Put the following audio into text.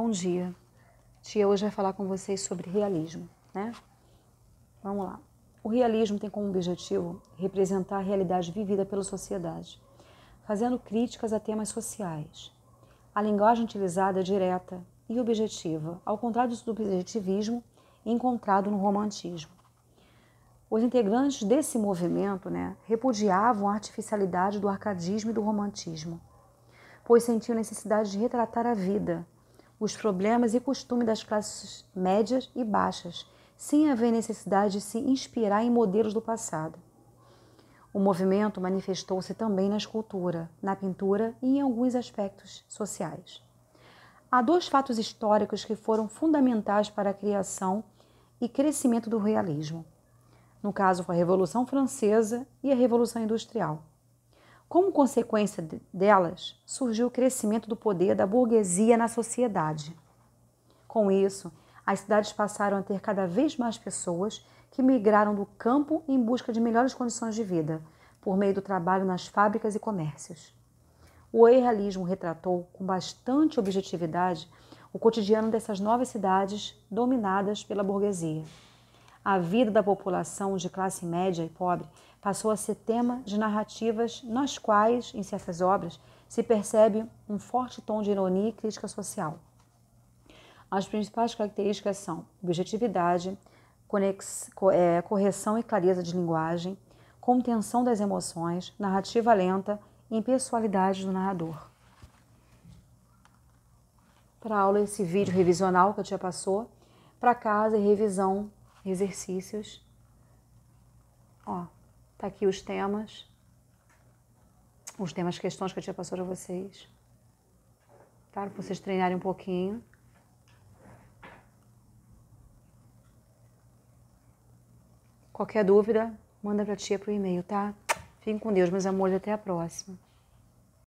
Bom dia. Tia hoje vai falar com vocês sobre realismo, né? Vamos lá. O realismo tem como objetivo representar a realidade vivida pela sociedade, fazendo críticas a temas sociais. A linguagem utilizada é direta e objetiva, ao contrário do subjetivismo encontrado no romantismo. Os integrantes desse movimento né, repudiavam a artificialidade do arcadismo e do romantismo, pois sentiam necessidade de retratar a vida os problemas e costumes das classes médias e baixas, sem haver necessidade de se inspirar em modelos do passado. O movimento manifestou-se também na escultura, na pintura e em alguns aspectos sociais. Há dois fatos históricos que foram fundamentais para a criação e crescimento do realismo. No caso, foi a Revolução Francesa e a Revolução Industrial. Como consequência delas, surgiu o crescimento do poder da burguesia na sociedade. Com isso, as cidades passaram a ter cada vez mais pessoas que migraram do campo em busca de melhores condições de vida, por meio do trabalho nas fábricas e comércios. O realismo retratou com bastante objetividade o cotidiano dessas novas cidades dominadas pela burguesia a vida da população de classe média e pobre passou a ser tema de narrativas nas quais, em certas obras, se percebe um forte tom de ironia e crítica social. As principais características são objetividade, é, correção e clareza de linguagem, contenção das emoções, narrativa lenta e impessoalidade do narrador. Para aula, esse vídeo revisional que eu te passou, para casa e revisão exercícios. Ó, tá aqui os temas, os temas, questões que eu tinha passado a vocês, tá? Para vocês treinarem um pouquinho. Qualquer dúvida, manda para a tia pro e-mail, tá? Fiquem com Deus, meus amores, até a próxima.